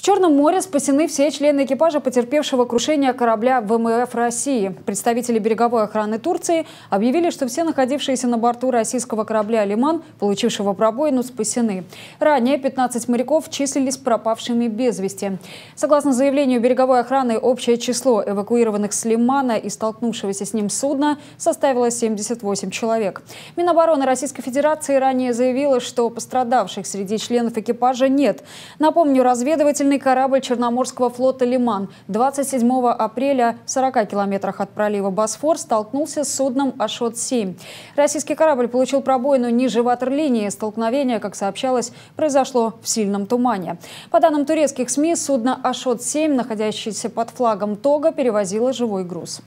В Черном море спасены все члены экипажа потерпевшего крушения корабля ВМФ России. Представители береговой охраны Турции объявили, что все находившиеся на борту российского корабля «Лиман», получившего пробоину, спасены. Ранее 15 моряков числились пропавшими без вести. Согласно заявлению береговой охраны, общее число эвакуированных с «Лимана» и столкнувшегося с ним судна составило 78 человек. Минобороны Российской Федерации ранее заявила, что пострадавших среди членов экипажа нет. Напомню, разведывательные Патрульный корабль Черноморского флота «Лиман» 27 апреля в 40 километрах от пролива Босфор столкнулся с судном «Ашот-7». Российский корабль получил пробоину ниже ватерлинии. Столкновение, как сообщалось, произошло в сильном тумане. По данным турецких СМИ, судно «Ашот-7», находящееся под флагом Тога, перевозило живой груз.